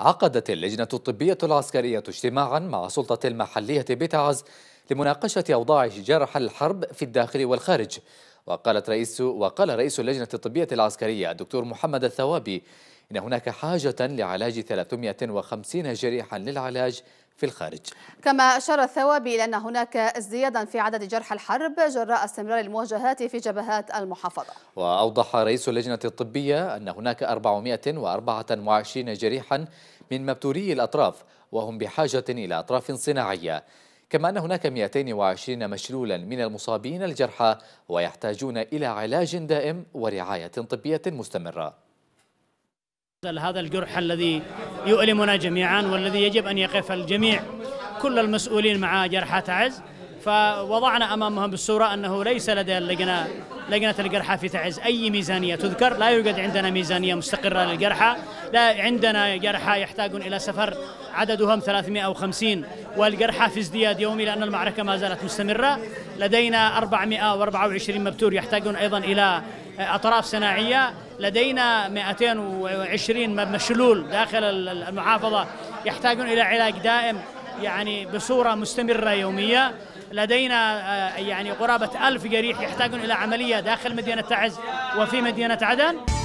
عقدت اللجنة الطبية العسكرية اجتماعا مع السلطة المحلية بتعز لمناقشة أوضاع جرح الحرب في الداخل والخارج وقالت رئيس وقال رئيس اللجنة الطبية العسكرية الدكتور محمد الثوابي إن هناك حاجة لعلاج 350 جريحا للعلاج في الخارج كما أشار الثوابي إلى أن هناك ازديادا في عدد جرحى الحرب جراء استمرار المواجهات في جبهات المحافظة وأوضح رئيس اللجنة الطبية أن هناك 424 جريحا من مبتوري الأطراف وهم بحاجة إلى أطراف صناعية كما أن هناك 220 مشلولا من المصابين الجرحى ويحتاجون إلى علاج دائم ورعاية طبية مستمرة هذا الجرح الذي يؤلمنا جميعا والذي يجب أن يقف الجميع كل المسؤولين مع جرحى تعز فوضعنا أمامهم بالصورة أنه ليس لدى اللجنة لجنة الجرحى في تعز أي ميزانية تذكر لا يوجد عندنا ميزانية مستقرة للجرحى لا عندنا جرحى يحتاجون إلى سفر عددهم 350 والجرحى في ازدياد يومي لأن المعركة ما زالت مستمرة لدينا 424 مبتور يحتاجون أيضا إلى أطراف صناعية لدينا 220 مبنى شلول داخل المحافظة يحتاجون إلى علاج دائم يعني بصورة مستمرة يومية لدينا آه، يعني قرابة ألف جريح يحتاجون إلى عملية داخل مدينة تعز وفي مدينة عدن